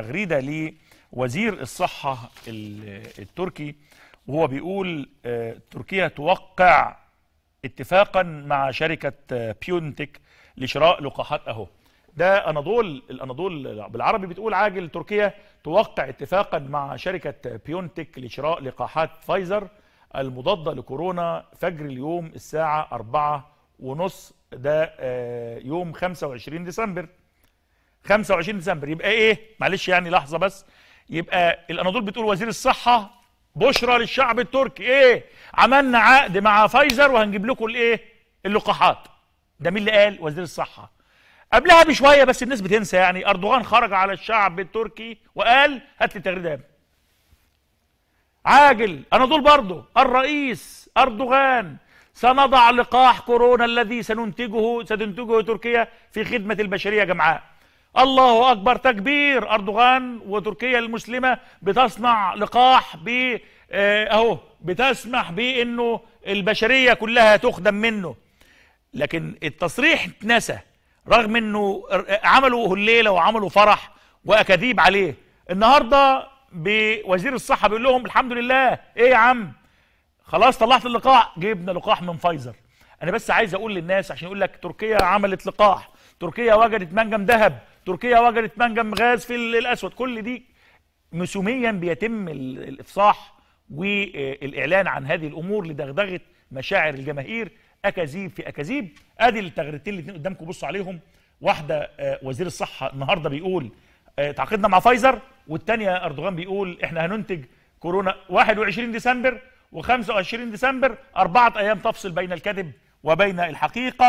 تغريدة لوزير الصحة التركي وهو بيقول آه، تركيا توقع اتفاقا مع شركة آه، بيونتك لشراء لقاحات أهو ده أناضول الأناضول بالعربي بتقول عاجل تركيا توقع اتفاقا مع شركة آه، بيونتك لشراء لقاحات فايزر المضادة لكورونا فجر اليوم الساعة أربعة ونص ده يوم 25 ديسمبر 25 ديسمبر يبقى ايه معلش يعني لحظه بس يبقى الاناضول بتقول وزير الصحه بشرى للشعب التركي ايه عملنا عقد مع فايزر وهنجيب لكم الايه اللقاحات ده مين اللي قال وزير الصحه قبلها بشويه بس الناس بتنسى يعني اردوغان خرج على الشعب التركي وقال هات لي تغريده عاجل اناضول برضه الرئيس اردوغان سنضع لقاح كورونا الذي سننتجه ستنتجه تركيا في خدمه البشريه جمعاء الله أكبر تكبير أردوغان وتركيا المسلمة بتصنع لقاح ب آه، أهو بتسمح بأنه البشرية كلها تخدم منه لكن التصريح اتنسى رغم أنه عملوا الليله وعملوا فرح وأكاذيب عليه النهاردة بوزير الصحة بيقول لهم الحمد لله إيه يا عم خلاص طلعت اللقاح جبنا لقاح من فايزر أنا بس عايز أقول للناس عشان يقول لك تركيا عملت لقاح تركيا وجدت منجم ذهب تركيا وجدت منجم غاز في الاسود كل دي مسوميا بيتم الافصاح والاعلان عن هذه الامور لدغدغه مشاعر الجماهير اكاذيب في اكاذيب ادي التغريدتين اللي قدامكم بصوا عليهم واحده آه، وزير الصحه النهارده بيقول آه، تعاقدنا مع فايزر والثانيه اردوغان بيقول احنا هننتج كورونا 21 ديسمبر و25 ديسمبر اربعه ايام تفصل بين الكذب وبين الحقيقه